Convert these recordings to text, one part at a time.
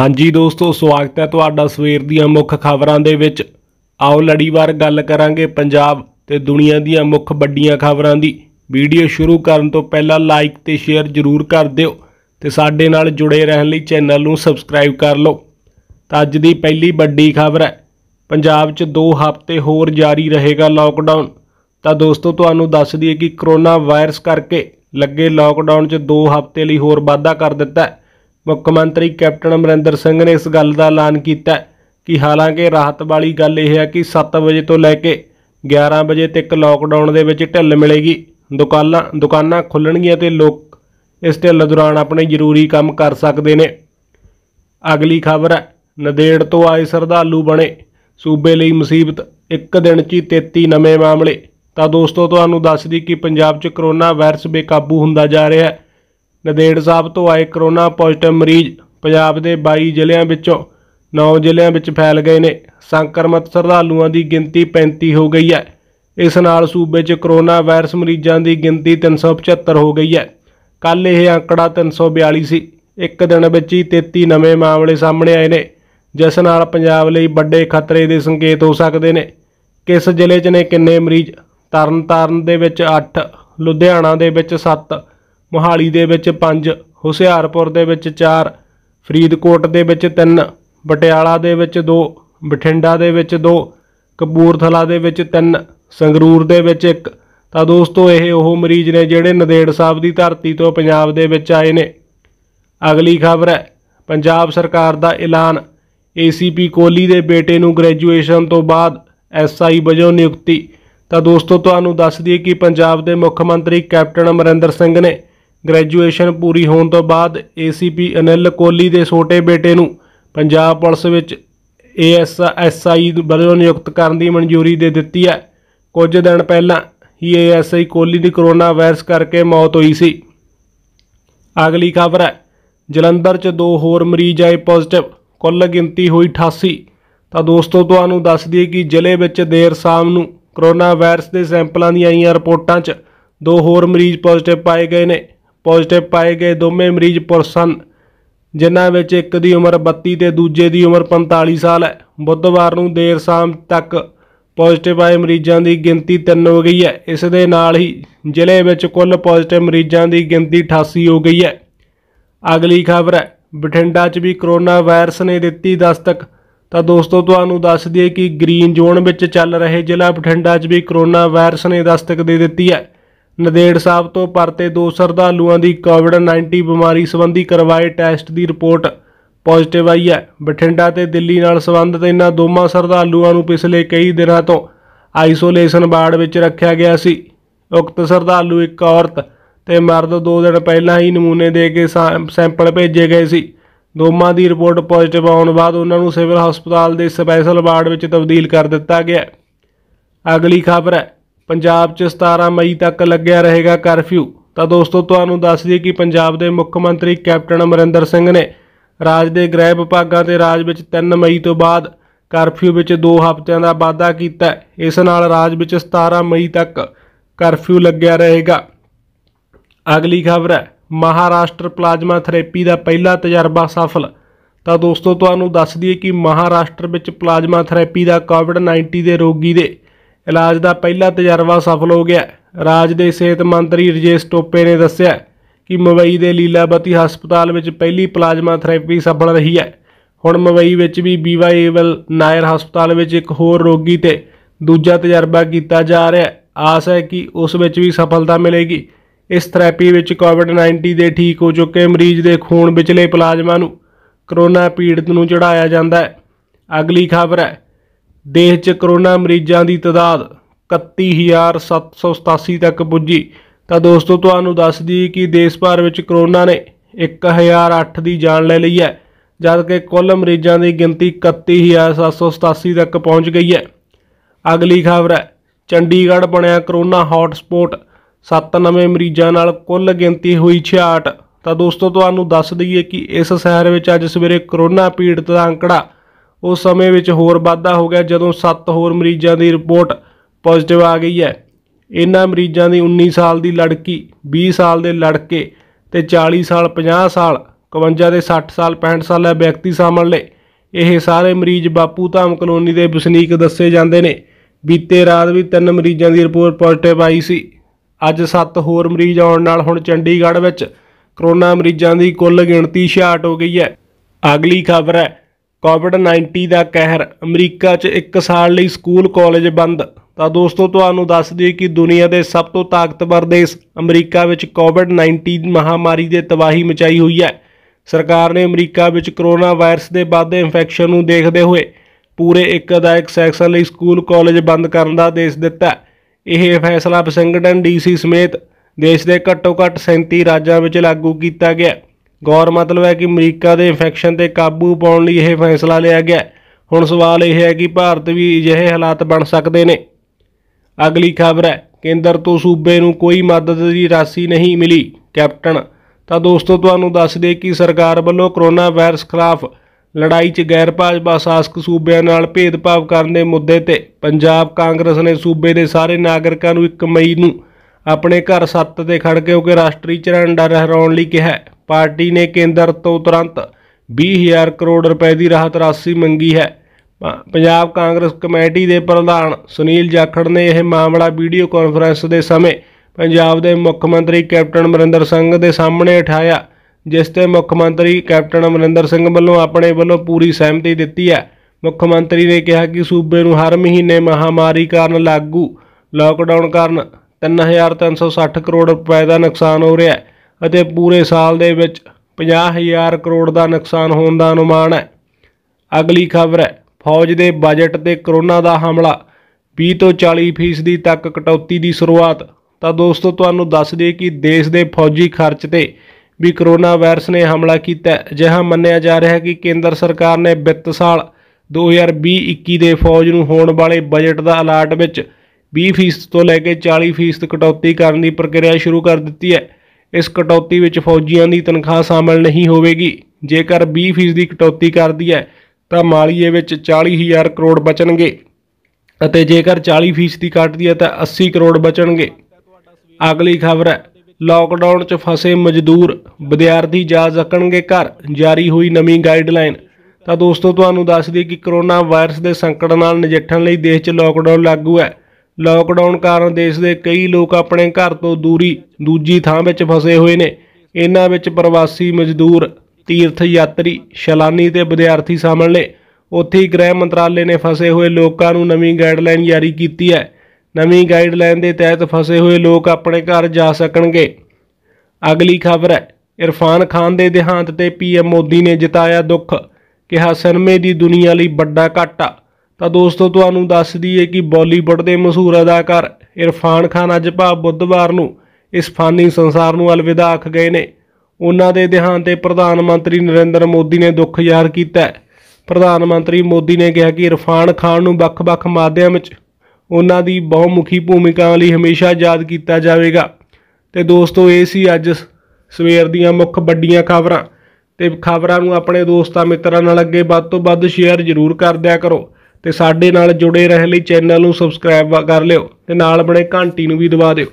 ਹਾਂਜੀ ਦੋਸਤੋ ਸਵਾਗਤ ਹੈ ਤੁਹਾਡਾ ਸਵੇਰ ਦੀਆਂ ਮੁੱਖ ਖਬਰਾਂ ਦੇ ਵਿੱਚ ਆਓ ਲੜੀਵਾਰ ਗੱਲ ਕਰਾਂਗੇ ਪੰਜਾਬ ਤੇ ਦੁਨੀਆ ਦੀਆਂ ਮੁੱਖ ਵੱਡੀਆਂ ਖਬਰਾਂ ਦੀ ਵੀਡੀਓ ਸ਼ੁਰੂ ਕਰਨ ਤੋਂ ਪਹਿਲਾਂ ਲਾਈਕ ਤੇ ਸ਼ੇਅਰ ਜ਼ਰੂਰ ਕਰ ਦਿਓ ਤੇ ਸਾਡੇ ਨਾਲ ਜੁੜੇ ਰਹਿਣ ਲਈ ਚੈਨਲ ਨੂੰ ਸਬਸਕ੍ਰਾਈਬ ਕਰ ਲਓ ਤਾਂ ਅੱਜ ਦੀ ਪਹਿਲੀ ਵੱਡੀ ਖਬਰ ਹੈ ਪੰਜਾਬ 'ਚ 2 ਹਫ਼ਤੇ ਹੋਰ ਜਾਰੀ ਰਹੇਗਾ ਲਾਕਡਾਊਨ ਤਾਂ ਦੋਸਤੋ ਤੁਹਾਨੂੰ ਦੱਸ ਦਈਏ ਕਿ ਕਰੋਨਾ ਵਾਇਰਸ ਕਰਕੇ ਲੱਗੇ ਲਾਕਡਾਊਨ 'ਚ 2 ਹਫ਼ਤੇ ਲਈ ਹੋਰ ਵਾਧਾ ਕਰ ਦਿੱਤਾ ਹੈ ਮੁੱਖ ਮੰਤਰੀ ਕੈਪਟਨ ਅਮਰਿੰਦਰ ਸਿੰਘ ਨੇ ਇਸ ਗੱਲ ਦਾ ਐਲਾਨ ਕੀਤਾ ਕਿ ਹਾਲਾਂਕਿ ਰਾਹਤ ਵਾਲੀ ਗੱਲ ਇਹ ਹੈ ਕਿ 7 ਵਜੇ ਤੋਂ ਲੈ ਕੇ 11 ਵਜੇ ਤੱਕ ਲੋਕਡਾਊਨ ਦੇ ਵਿੱਚ ਢਿੱਲ ਮਿਲੇਗੀ ਦੁਕਾਨਾਂ ਦੁਕਾਨਾਂ ਖੁੱਲਣਗੀਆਂ ਤੇ ਲੋਕ ਇਸ ਢਿੱਲ ਦੌਰਾਨ ਆਪਣੇ ਜ਼ਰੂਰੀ ਕੰਮ ਕਰ ਸਕਦੇ ਨੇ ਅਗਲੀ ਖਬਰ ਹੈ ਨਦੇੜ ਤੋਂ ਆਏ ਸਰਦਾਲੂ ਬਣੇ ਸੂਬੇ ਲਈ ਮੁਸੀਬਤ ਇੱਕ ਦਿਨ 'ਚ 33 ਨਵੇਂ ਮਾਮਲੇ ਤਾਂ ਦੋਸਤੋ ਤੁਹਾਨੂੰ ਦੱਸ ਦਈ ਕਿ ਪੰਜਾਬ 'ਚ ਕਰੋਨਾ ਵਾਇਰਸ ਬੇਕਾਬੂ ਹੁੰਦਾ ਜਾ ਰਿਹਾ ਹੈ ਨਦੇੜ ਸਾਹਿਬ ਤੋਂ ਆਏ ਕਰੋਨਾ ਪੋਜ਼ਿਟਿਵ ਮਰੀਜ਼ ਪੰਜਾਬ ਦੇ 22 ਜ਼ਿਲ੍ਹਿਆਂ ਵਿੱਚੋਂ 9 ਜ਼ਿਲ੍ਹਿਆਂ ਵਿੱਚ ਫੈਲ ਗਏ ਨੇ ਸੰਕਰਮਿਤ ਸ਼ਰਧਾਲੂਆਂ ਦੀ ਗਿਣਤੀ 35 ਹੋ ਗਈ ਹੈ ਇਸ ਨਾਲ ਸੂਬੇ 'ਚ ਕਰੋਨਾ ਵਾਇਰਸ ਮਰੀਜ਼ਾਂ ਦੀ ਗਿਣਤੀ 375 ਹੋ ਗਈ ਹੈ ਕੱਲ ਇਹ ਅੰਕੜਾ 342 ਸੀ ਇੱਕ ਦਿਨ ਵਿੱਚ ਹੀ 33 ਨਵੇਂ ਮਾਮਲੇ ਸਾਹਮਣੇ ਆਏ ਨੇ ਜਿਸ ਨਾਲ ਪੰਜਾਬ ਲਈ ਵੱਡੇ ਖਤਰੇ ਦੇ ਸੰਕੇਤ ਹੋ ਸਕਦੇ ਨੇ ਕਿਸ ਜ਼ਿਲ੍ਹੇ 'ਚ ਨੇ ਕਿੰਨੇ ਮਰੀਜ਼ ਤਰਨਤਾਰਨ ਦੇ ਵਿੱਚ 8 ਲੁਧਿਆਣਾ ਦੇ ਵਿੱਚ 7 ਮੋਹਾਲੀ ਦੇ ਵਿੱਚ 5 ਹੁਸ਼ਿਆਰਪੁਰ ਦੇ ਵਿੱਚ 4 ਫਰੀਦਕੋਟ ਦੇ ਵਿੱਚ 3 ਪਟਿਆਲਾ ਦੇ ਵਿੱਚ 2 ਬਠਿੰਡਾ ਦੇ ਵਿੱਚ 2 ਕਪੂਰਥਲਾ ਦੇ ਵਿੱਚ 3 ਸੰਗਰੂਰ ਦੇ ਵਿੱਚ 1 ਤਾਂ ਦੋਸਤੋ ਇਹ ਉਹ ਮਰੀਜ਼ ਨੇ ਜਿਹੜੇ ਨਦੇੜ ਸਾਹਿਬ ਦੀ ਧਰਤੀ ਤੋਂ ਪੰਜਾਬ ਦੇ ਵਿੱਚ ਆਏ ਨੇ ਅਗਲੀ ਖਬਰ ਹੈ ਪੰਜਾਬ ਸਰਕਾਰ ਦਾ ਐਲਾਨ ਏਸੀਪੀ ਕੋਲੀ ਦੇ ਬੇਟੇ ਨੂੰ ਗ੍ਰੈਜੂਏਸ਼ਨ ਤੋਂ ਬਾਅਦ ਐਸਆਈ ਵਜੋਂ ਨਿਯੁਕਤੀ ਤਾਂ ਦੋਸਤੋ ਤੁਹਾਨੂੰ ਦੱਸ ਦਈਏ ਕਿ ਪੰਜਾਬ ਦੇ ਮੁੱਖ ਮੰਤਰੀ ਕੈਪਟਨ ਅਮਰਿੰਦਰ ਸਿੰਘ ਨੇ ਗ੍ਰੈਜੂਏਸ਼ਨ ਪੂਰੀ ਹੋਣ ਤੋਂ ਬਾਅਦ ਏਸੀਪੀ ਅਨਿਲ ਕੋਲੀ ਦੇ ਛੋਟੇ ਬੇਟੇ ਨੂੰ ਪੰਜਾਬ ਪੁਲਿਸ ਵਿੱਚ ਏਐਸਐਸਆਈ ਵੱਲੋਂ ਨਿਯੁਕਤ ਕਰਨ ਦੀ ਮਨਜ਼ੂਰੀ ਦੇ ਦਿੱਤੀ ਹੈ ਕੁਝ ਦਿਨ ਪਹਿਲਾਂ ਹੀ ਏਐਸਆਈ ਕੋਲੀ ਦੀ ਕੋਰੋਨਾ ਵਾਇਰਸ ਕਰਕੇ ਮੌਤ ਹੋਈ ਸੀ ਅਗਲੀ ਖਬਰ ਹੈ ਜਲੰਧਰ 'ਚ ਦੋ ਹੋਰ ਮਰੀਜ਼ ਆਏ ਪੋਜ਼ਿਟਿਵ ਕੁੱਲ ਗਿਣਤੀ ਹੋਈ 88 ਤਾਂ ਦੋਸਤੋ ਤੁਹਾਨੂੰ ਦੱਸ ਦਈਏ ਕਿ ਜ਼ਿਲ੍ਹੇ ਵਿੱਚ ਦੇਰ ਸ਼ਾਮ ਨੂੰ ਕੋਰੋਨਾ ਵਾਇਰਸ ਦੇ ਸੈਂਪਲਾਂ ਦੀਆਂ ਆਈਆਂ ਰਿਪੋਰਟਾਂ 'ਚ ਦੋ ਹੋਰ ਮਰੀਜ਼ ਪੋਜ਼ਿਟਿਵ ਪਾਏ ਗਏ ਨੇ ਪੋਜ਼ਿਟਿਵ ਪਾਏ ਗਏ ਦੋਵੇਂ ਮਰੀਜ਼ ਪੁਰਸ਼ਨ ਜਿਨ੍ਹਾਂ ਵਿੱਚ ਇੱਕ ਦੀ ਉਮਰ 32 ਤੇ ਦੂਜੇ ਦੀ ਉਮਰ 45 ਸਾਲ ਹੈ ਬੁੱਧਵਾਰ ਨੂੰ ਦੇਰ ਸ਼ਾਮ ਤੱਕ ਪੋਜ਼ਿਟਿਵ ਆਏ ਮਰੀਜ਼ਾਂ ਦੀ ਗਿਣਤੀ 3 ਹੋ ਗਈ ਹੈ ਇਸ ਦੇ ਨਾਲ ਹੀ ਜ਼ਿਲ੍ਹੇ ਵਿੱਚ ਕੁੱਲ ਪੋਜ਼ਿਟਿਵ ਮਰੀਜ਼ਾਂ ਦੀ ਗਿਣਤੀ 88 ਹੋ ਗਈ ਹੈ ਅਗਲੀ ਖਬਰ ਹੈ ਬਠਿੰਡਾ 'ਚ ਵੀ ਕਰੋਨਾ ਵਾਇਰਸ ਨੇ ਦਿੱਤੀ ਦਸਤਕ ਤਾਂ ਦੋਸਤੋ ਤੁਹਾਨੂੰ ਦੱਸ ਦਈਏ ਕਿ ਗ੍ਰੀਨ ਜ਼ੋਨ ਵਿੱਚ ਚੱਲ ਰਹੇ ਜ਼ਿਲ੍ਹਾ ਬਠਿੰਡਾ 'ਚ ਵੀ ਕਰੋਨਾ ਵਾਇਰਸ ਨੇ ਦਸਤਕ ਦੇ ਦਿੱਤੀ ਹੈ ਨਦੇੜ ਸਾਹਿਬ ਤੋਂ ਪਰਤੇ ਦੋ ਸਰਦਾਲੂਆਂ ਦੀ ਕੋਵਿਡ-19 ਬਿਮਾਰੀ ਸੰਬੰਧੀ ਕਰਵਾਏ ਟੈਸਟ ਦੀ ਰਿਪੋਰਟ ਪੋਜ਼ਿਟਿਵ ਆਈ ਹੈ ਬਠਿੰਡਾ ਤੇ ਦਿੱਲੀ ਨਾਲ ਸੰਬੰਧਤ ਇਹਨਾਂ ਦੋਵਾਂ ਸਰਦਾਲੂਆਂ ਨੂੰ ਪਿਛਲੇ ਕਈ ਦਿਨਾਂ ਤੋਂ ਆਈਸੋਲੇਸ਼ਨ ਬਾੜ ਵਿੱਚ ਰੱਖਿਆ ਗਿਆ ਸੀ ਉਕਤ ਸਰਦਾਲੂ ਇੱਕ ਔਰਤ ਤੇ ਮਰਦ ਦੋ ਦਿਨ ਪਹਿਲਾਂ ਹੀ ਨਮੂਨੇ ਦੇ ਕੇ ਸੈਂਪਲ ਭੇਜੇ ਗਏ ਸੀ ਦੋਵਾਂ ਦੀ ਰਿਪੋਰਟ ਪੋਜ਼ਿਟਿਵ ਆਉਣ ਬਾਅਦ ਉਹਨਾਂ ਨੂੰ ਸਿਵਲ ਹਸਪਤਾਲ ਦੇ ਸਪੈਸ਼ਲ ਬਾੜ ਵਿੱਚ ਤਬਦੀਲ ਕਰ ਦਿੱਤਾ ਗਿਆ ਅਗਲੀ ਖਬਰ ਹੈ ਪੰਜਾਬ 'ਚ 17 ਮਈ ਤੱਕ ਲੱਗਿਆ ਰਹੇਗਾ ਕਰਫਿਊ ਤਾਂ ਦੋਸਤੋ ਤੁਹਾਨੂੰ ਦੱਸ ਦਈਏ ਕਿ ਪੰਜਾਬ ਦੇ ਮੁੱਖ ਮੰਤਰੀ ਕੈਪਟਨ ਅਮਰਿੰਦਰ ਸਿੰਘ ਨੇ ਰਾਜ ਦੇ ਗ੍ਰਹਿ ਵਿਭਾਗਾਂ ਤੇ ਰਾਜ ਵਿੱਚ 3 ਮਈ ਤੋਂ ਬਾਅਦ ਕਰਫਿਊ ਵਿੱਚ 2 ਹਫ਼ਤਿਆਂ ਦਾ ਵਾਅਦਾ ਕੀਤਾ ਇਸ ਨਾਲ ਰਾਜ ਵਿੱਚ 17 ਮਈ ਤੱਕ ਕਰਫਿਊ ਲੱਗਿਆ ਰਹੇਗਾ ਅਗਲੀ ਖਬਰ ਹੈ ਮਹਾਰਾਸ਼ਟਰ ਪਲਾਜ਼ਮਾ ਥੈਰੇਪੀ ਦਾ ਪਹਿਲਾ ਤਜਰਬਾ ਸਫਲ ਤਾਂ ਦੋਸਤੋ ਤੁਹਾਨੂੰ ਦੱਸ ਦਈਏ ਕਿ ਮਹਾਰਾਸ਼ਟਰ ਵਿੱਚ ਪਲਾਜ਼ਮਾ ਥੈਰੇਪੀ ਦਾ ਕੋਵਿਡ-19 ਦੇ ਰੋਗੀ ਦੇ ਇਲਾਜ ਦਾ ਪਹਿਲਾ ਤਜਰਬਾ ਸਫਲ ਹੋ ਗਿਆ ਰਾਜ ਦੇ ਸਿਹਤ ਮੰਤਰੀ ਰਜੇਸ਼ ਟੋਪੇ ਨੇ ਦੱਸਿਆ ਕਿ ਮੁੰਬਈ ਦੇ ਲੀਲਾਬਤੀ ਹਸਪਤਾਲ ਵਿੱਚ ਪਹਿਲੀ ਪਲਾਜ਼ਮਾ ਥੈਰੇਪੀ ਸਫਲ ਰਹੀ ਹੈ ਹੁਣ ਮੁੰਬਈ ਵਿੱਚ ਵੀ ਬੀਵਾਈਵਲ ਨਾਇਰ ਹਸਪਤਾਲ ਵਿੱਚ ਇੱਕ ਹੋਰ ਰੋਗੀ ਤੇ ਦੂਜਾ ਤਜਰਬਾ ਕੀਤਾ ਜਾ ਰਿਹਾ ਹੈ ਆਸ ਹੈ ਕਿ ਉਸ ਵਿੱਚ ਵੀ ਸਫਲਤਾ ਮਿਲੇਗੀ ਇਸ ਥੈਰੇਪੀ ਵਿੱਚ ਕੋਵਿਡ-19 ਦੇ ਠੀਕ ਹੋ ਚੁੱਕੇ ਮਰੀਜ਼ ਦੇ ਖੂਨ ਵਿਚਲੇ ਪਲਾਜ਼ਮਾ ਨੂੰ ਕਰੋਨਾ ਪੀੜਤ ਨੂੰ ਚੜਾਇਆ ਜਾਂਦਾ ਹੈ ਅਗਲੀ ਖਬਰ ਹੈ ਦੇਸ਼ 'ਚ ਕਰੋਨਾ ਮਰੀਜ਼ਾਂ ਦੀ ਤਦਾਦ 31787 ਤੱਕ ਪੁੱਜੀ ਤਾਂ ਦੋਸਤੋ ਤੁਹਾਨੂੰ ਦੱਸ ਦਈ ਕਿ ਦੇਸ਼ ਭਰ ਵਿੱਚ ਕਰੋਨਾ ਨੇ 1008 ਦੀ ਜਾਨ ਲੈ ਲਈ ਹੈ ਜਦ ਕਿ ਕੁੱਲ ਮਰੀਜ਼ਾਂ ਦੀ ਗਿਣਤੀ 31787 ਤੱਕ ਪਹੁੰਚ ਗਈ ਹੈ ਅਗਲੀ ਖਬਰ ਹੈ ਚੰਡੀਗੜ੍ਹ ਬਣਿਆ ਕਰੋਨਾ ਹੌਟਸਪੌਟ 7 ਨਵੇਂ ਮਰੀਜ਼ਾਂ ਨਾਲ ਕੁੱਲ ਗਿਣਤੀ ਹੋਈ 66 ਤਾਂ ਦੋਸਤੋ ਤੁਹਾਨੂੰ ਦੱਸ ਦਈਏ ਕਿ ਇਸ ਸ਼ਹਿਰ ਵਿੱਚ ਅੱਜ ਸਵੇਰੇ ਕਰੋਨਾ ਪੀੜਤ ਦਾ ਅੰਕੜਾ ਉਸ ਸਮੇਂ ਵਿੱਚ ਹੋਰ ਵਾਧਾ ਹੋ ਗਿਆ ਜਦੋਂ 7 ਹੋਰ ਮਰੀਜ਼ਾਂ ਦੀ ਰਿਪੋਰਟ ਪੋਜ਼ਿਟਿਵ ਆ ਗਈ ਹੈ ਇਹਨਾਂ ਮਰੀਜ਼ਾਂ ਦੀ 19 ਸਾਲ ਦੀ ਲੜਕੀ 20 ਸਾਲ ਦੇ ਲੜਕੇ ਤੇ 40 ਸਾਲ 50 ਸਾਲ 51 ਦੇ 60 ਸਾਲ 65 ਸਾਲ ਦੇ ਵਿਅਕਤੀ ਸ਼ਾਮਲ ਨੇ ਇਹ ਸਾਰੇ ਮਰੀਜ਼ ਬਾਪੂ ਧਾਮ ਕਲੋਨੀ ਦੇ ਵਸਨੀਕ ਦੱਸੇ ਜਾਂਦੇ ਨੇ ਬੀਤੇ ਰਾਤ ਵੀ ਤਿੰਨ ਮਰੀਜ਼ਾਂ ਦੀ ਰਿਪੋਰਟ ਪੋਜ਼ਿਟਿਵ ਆਈ ਸੀ ਅੱਜ 7 ਹੋਰ ਮਰੀਜ਼ ਆਉਣ ਨਾਲ ਹੁਣ ਚੰਡੀਗੜ੍ਹ ਵਿੱਚ ਕਰੋਨਾ ਮਰੀਜ਼ਾਂ ਦੀ ਕੁੱਲ ਗਿਣਤੀ 66 ਹੋ ਗਈ ਹੈ ਅਗਲੀ ਖਬਰ ਹੈ ਕੋਵਿਡ-19 ਦਾ ਕਹਿਰ ਅਮਰੀਕਾ 'ਚ 1 ਸਾਲ ਲਈ ਸਕੂਲ ਕਾਲਜ ਬੰਦ ਤਾਂ ਦੋਸਤੋ ਤੁਹਾਨੂੰ ਦੱਸ ਦਈਏ ਕਿ ਦੁਨੀਆ ਦੇ ਸਭ ਤੋਂ ਤਾਕਤਵਰ ਦੇਸ਼ ਅਮਰੀਕਾ ਵਿੱਚ ਕੋਵਿਡ-19 ਮਹਾਮਾਰੀ ਦੇ ਤਬਾਹੀ ਮਚਾਈ ਹੋਈ ਹੈ ਸਰਕਾਰ ਨੇ ਅਮਰੀਕਾ ਵਿੱਚ ਕਰੋਨਾ ਵਾਇਰਸ ਦੇ ਵੱਧਦੇ ਇਨਫੈਕਸ਼ਨ ਨੂੰ ਦੇਖਦੇ ਹੋਏ ਪੂਰੇ ਇੱਕ ਅਦਾਇਕ ਸੈਕਸ਼ਨ ਲਈ ਸਕੂਲ ਕਾਲਜ ਬੰਦ ਕਰਨ ਦਾ ਆਦੇਸ਼ ਦਿੱਤਾ ਇਹ ਫੈਸਲਾ ਵਾਸ਼ਿੰਗਟਨ ਡੀਸੀ ਸਮੇਤ ਦੇਸ਼ ਦੇ ਘੱਟੋ-ਘੱਟ 37 ਰਾਜਾਂ ਵਿੱਚ ਲਾਗੂ ਕੀਤਾ ਗਿਆ ਗੌਰ ਮਤਲਬ ਹੈ ਕਿ ਅਮਰੀਕਾ ਦੇ ਇਨਫੈਕਸ਼ਨ ਤੇ ਕਾਬੂ ਪਾਉਣ ਲਈ ਇਹ ਫੈਸਲਾ ਲਿਆ ਗਿਆ ਹੁਣ ਸਵਾਲ ਇਹ ਹੈ ਕਿ ਭਾਰਤ ਵੀ ਅਜਿਹੇ ਹਾਲਾਤ ਬਣ ਸਕਦੇ ਨੇ ਅਗਲੀ ਖਬਰ ਹੈ ਕੇਂਦਰ ਤੋਂ ਸੂਬੇ ਨੂੰ ਕੋਈ ਮਦਦ ਦੀ ਰਾਸ਼ੀ ਨਹੀਂ ਮਿਲੀ ਕੈਪਟਨ ਤਾਂ ਦੋਸਤੋ ਤੁਹਾਨੂੰ ਦੱਸ ਦੇ ਕਿ ਸਰਕਾਰ ਵੱਲੋਂ ਕਰੋਨਾ ਵਾਇਰਸ ਖਿਲਾਫ ਲੜਾਈ 'ਚ ਗੈਰ ਭਾਜਪਾ ਸ਼ਾਸਕ ਸੂਬਿਆਂ ਨਾਲ ਭੇਦਭਾਵ ਕਰਨ ਦੇ ਮੁੱਦੇ ਤੇ ਪੰਜਾਬ ਕਾਂਗਰਸ ਨੇ ਸੂਬੇ ਦੇ ਸਾਰੇ ਨਾਗਰਿਕਾਂ ਨੂੰ 1 ਮਈ ਨੂੰ ਆਪਣੇ ਘਰ ਸੱਤ ਤੇ ਖੜ ਕੇ ਹੋ ਕੇ ਰਾਸ਼ਟਰੀ ਡਰ ਰਹਿਣ ਲਈ ਕਿਹਾ ਹੈ ਪਾਰਟੀ ਨੇ ਕੇਂਦਰ ਤੋਂ ਤੁਰੰਤ 20000 ਕਰੋੜ ਰੁਪਏ ਦੀ ਰਾਹਤ ਰਾਸ਼ੀ ਮੰਗੀ ਹੈ ਪੰਜਾਬ ਕਾਂਗਰਸ ਕਮੇਟੀ ਦੇ ਪ੍ਰਧਾਨ ਸੁਨੀਲ ਜਾਖੜ ਨੇ ਇਹ ਮਾਮਲਾ ਵੀਡੀਓ ਕਾਨਫਰੰਸ ਦੇ ਸਮੇਂ ਪੰਜਾਬ ਦੇ ਮੁੱਖ ਮੰਤਰੀ ਕੈਪਟਨ ਅਮਰਿੰਦਰ ਸਿੰਘ ਦੇ ਸਾਹਮਣੇ ਉਠਾਇਆ ਜਿਸ ਤੇ ਮੁੱਖ ਮੰਤਰੀ ਕੈਪਟਨ ਅਮਰਿੰਦਰ ਸਿੰਘ ਵੱਲੋਂ ਆਪਣੇ ਵੱਲੋਂ ਪੂਰੀ ਸਹਿਮਤੀ ਦਿੱਤੀ ਹੈ ਮੁੱਖ ਮੰਤਰੀ ਨੇ ਕਿਹਾ ਕਿ ਸੂਬੇ ਨੂੰ ਹਰ ਮਹੀਨੇ ਮਹਾਮਾਰੀ ਕਾਰਨ ਲਾਗੂ ਲਾਕਡਾਊਨ ਕਾਰਨ 3360 ਕਰੋੜ ਰੁਪਏ ਦਾ ਨੁਕਸਾਨ ਹੋ ਰਿਹਾ ਹੈ ਅਤੇ ਪੂਰੇ ਸਾਲ ਦੇ ਵਿੱਚ 50000 ਕਰੋੜ ਦਾ ਨੁਕਸਾਨ ਹੋਣ ਦਾ ਅਨੁਮਾਨ ਹੈ ਅਗਲੀ ਖਬਰ ਹੈ ਫੌਜ ਦੇ ਬਜਟ ਤੇ ਕਰੋਨਾ ਦਾ ਹਮਲਾ 20 ਤੋਂ 40% ਤੱਕ ਕਟੌਤੀ ਦੀ ਸ਼ੁਰੂਆਤ ਤਾਂ ਦੋਸਤੋ ਤੁਹਾਨੂੰ ਦੱਸ ਦਈਏ ਕਿ ਦੇਸ਼ ਦੇ ਫੌਜੀ ਖਰਚ ਤੇ ਵੀ ਕਰੋਨਾ ਵਾਇਰਸ ਨੇ ਹਮਲਾ ਕੀਤਾ ਜਿਹਾ ਮੰਨਿਆ ਜਾ ਰਿਹਾ ਹੈ ਕਿ ਕੇਂਦਰ ਸਰਕਾਰ ਨੇ ਵਿੱਤ ਸਾਲ 2020-21 ਦੇ ਫੌਜ ਨੂੰ ਹੋਣ ਵਾਲੇ ਬਜਟ ਦਾ ਅਲਾਟ ਵਿੱਚ 20% ਤੋਂ ਲੈ ਕੇ 40% ਕਟੌਤੀ ਕਰਨ ਦੀ ਪ੍ਰਕਿਰਿਆ ਸ਼ੁਰੂ ਕਰ ਦਿੱਤੀ ਹੈ ਇਸ ਕਟੌਤੀ ਵਿੱਚ ਫੌਜੀਆਂ ਦੀ ਤਨਖਾਹ ਸ਼ਾਮਲ ਨਹੀਂ ਹੋਵੇਗੀ ਜੇਕਰ 20% ਦੀ ਕਟੌਤੀ ਕਰਦੀ ਹੈ ਤਾਂ ਮਾਲੀਏ ਵਿੱਚ 40000 ਕਰੋੜ ਬਚਣਗੇ ਅਤੇ ਜੇਕਰ 40% ਦੀ ਕੱਟਦੀ ਹੈ ਤਾਂ 80 ਕਰੋੜ ਬਚਣਗੇ ਅਗਲੀ ਖਬਰ ਹੈ ਲਾਕਡਾਊਨ 'ਚ ਫਸੇ ਮਜ਼ਦੂਰ ਵਿਦਿਆਰਥੀ ਜਾ ਸਕਣਗੇ ਘਰ ਜਾਰੀ ਹੋਈ ਨਵੀਂ ਗਾਈਡਲਾਈਨ ਤਾਂ ਦੋਸਤੋ ਤੁਹਾਨੂੰ ਦੱਸ ਦਈਏ ਕਿ ਕਰੋਨਾ ਵਾਇਰਸ ਦੇ ਸੰਕਟ ਨਾਲ ਨਜਿੱਠਣ ਲਈ ਦੇਸ਼ 'ਚ ਲਾਕਡਾਊਨ ਲਾਗੂ ਹੈ ਲਾਕਡਾਊਨ ਕਾਰਨ ਦੇਸ਼ ਦੇ ਕਈ ਲੋਕ ਆਪਣੇ ਘਰ ਤੋਂ ਦੂਰੀ ਦੂਜੀ ਥਾਂ ਵਿੱਚ ਫਸੇ ਹੋਏ ਨੇ ਇਹਨਾਂ ਵਿੱਚ ਪ੍ਰਵਾਸੀ ਮਜ਼ਦੂਰ ਤੀਰਥ ਯਾਤਰੀ ਸ਼ਲਾਨੀ ਤੇ ਵਿਦਿਆਰਥੀ ਸ਼ਾਮਲ ਨੇ ਉੱਥੇ ਗ੍ਰਹਿ ਮੰਤਰਾਲੇ ਨੇ ਫਸੇ ਹੋਏ ਲੋਕਾਂ ਨੂੰ ਨਵੀਂ ਗਾਈਡਲਾਈਨ ਜਾਰੀ ਕੀਤੀ ਹੈ ਨਵੀਂ ਗਾਈਡਲਾਈਨ ਦੇ ਤਹਿਤ ਫਸੇ ਹੋਏ ਲੋਕ ਆਪਣੇ ਘਰ ਜਾ ਸਕਣਗੇ ਅਗਲੀ ਖਬਰ ਹੈ ਇਰਫਾਨ ਖਾਨ ਦੇ ਦੇਹਾਂਤ ਤੇ ਪੀਐਮ ਮੋਦੀ ਨੇ ਜਤਾਇਆ ਦੁੱਖ ਕਿਹਾ ਸਿਨੇਮੇ ਦੀ ਦੁਨੀਆ ਲਈ ਵੱਡਾ ਘਾਟਾ ਤਾਂ ਦੋਸਤੋ ਤੁਹਾਨੂੰ ਦੱਸ ਦਈਏ ਕਿ ਬਾਲੀਵੁੱਡ ਦੇ ਮਸ਼ਹੂਰ ਅਦਾਕਾਰ ਇਰਫਾਨ ਖਾਨ ਅੱਜ ਭਾ ਬੁੱਧਵਾਰ ਨੂੰ ਇਸ ਫਾਨੀ ਸੰਸਾਰ ਨੂੰ ਅਲਵਿਦਾ ਆਖ ਗਏ ਨੇ ਉਹਨਾਂ ਦੇ ਦੇਹਾਂਤ ਤੇ ਪ੍ਰਧਾਨ ਮੰਤਰੀ ਨਰਿੰਦਰ ਮੋਦੀ ਨੇ ਦੁੱਖ ਜ਼ਾਹਰ ਕੀਤਾ ਪ੍ਰਧਾਨ ਮੰਤਰੀ ਮੋਦੀ ਨੇ ਕਿਹਾ ਕਿ ਇਰਫਾਨ ਖਾਨ ਨੂੰ ਵੱਖ-ਵੱਖ ਮਾਧਿਅਮ ਵਿੱਚ ਉਹਨਾਂ ਦੀ ਬਹੁਮੁਖੀ ਭੂਮਿਕਾ ਲਈ ਹਮੇਸ਼ਾ ਯਾਦ ਕੀਤਾ ਜਾਵੇਗਾ ਤੇ ਦੋਸਤੋ ਇਹ ਸੀ ਅੱਜ ਸਵੇਰ ਦੀਆਂ ਮੁੱਖ ਵੱਡੀਆਂ ਖਬਰਾਂ ਤੇ ਖਬਰਾਂ ਨੂੰ ਆਪਣੇ ਦੋਸਤਾਂ ਮਿੱਤਰਾਂ ਨਾਲ ਅੱਗੇ ਵੱਧ ਤੋਂ ਵੱਧ ਸ਼ੇਅਰ ਜ਼ਰੂਰ ਕਰ ਦਿਆ ਕਰੋ ਤੇ ਸਾਡੇ ਨਾਲ ਜੁੜੇ ਰਹਿਣ ਲਈ ਚੈਨਲ ਨੂੰ ਸਬਸਕ੍ਰਾਈਬ ਕਰ ਲਿਓ ਤੇ ਨਾਲ ਬਣੇ ਘੰਟੀ ਨੂੰ ਵੀ ਦਬਾ ਦਿਓ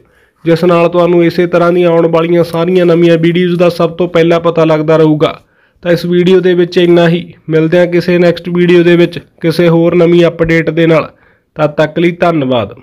ਜਿਸ ਨਾਲ ਤੁਹਾਨੂੰ ਇਸੇ ਤਰ੍ਹਾਂ ਦੀਆਂ ਆਉਣ ਵਾਲੀਆਂ ਸਾਰੀਆਂ ਨਵੀਆਂ ਵੀਡੀਓਜ਼ ਦਾ ਸਭ ਤੋਂ ਪਹਿਲਾਂ ਪਤਾ ਲੱਗਦਾ ਰਹੂਗਾ ਤਾਂ ਇਸ ਵੀਡੀਓ ਦੇ ਵਿੱਚ ਇੰਨਾ ਹੀ ਮਿਲਦੇ ਹਾਂ ਕਿਸੇ ਨੈਕਸਟ ਵੀਡੀਓ ਦੇ ਵਿੱਚ ਕਿਸੇ ਹੋਰ ਨਵੀਂ ਅਪਡੇਟ ਦੇ ਨਾਲ ਤਦ ਤੱਕ ਲਈ ਧੰਨਵਾਦ